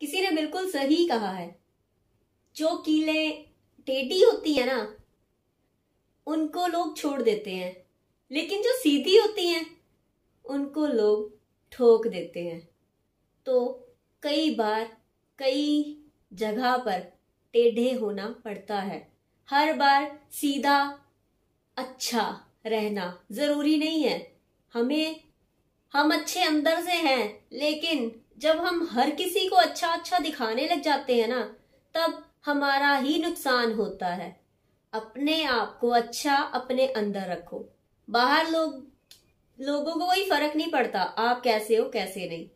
किसी ने बिल्कुल सही कहा है जो कीले टेढ़ी होती है ना उनको लोग छोड़ देते हैं लेकिन जो सीधी होती हैं उनको लोग ठोक देते हैं तो कई बार कई जगह पर टेढ़े होना पड़ता है हर बार सीधा अच्छा रहना जरूरी नहीं है हमें हम अच्छे अंदर से हैं लेकिन जब हम हर किसी को अच्छा अच्छा दिखाने लग जाते हैं ना तब हमारा ही नुकसान होता है अपने आप को अच्छा अपने अंदर रखो बाहर लोग लोगों को कोई फर्क नहीं पड़ता आप कैसे हो कैसे नहीं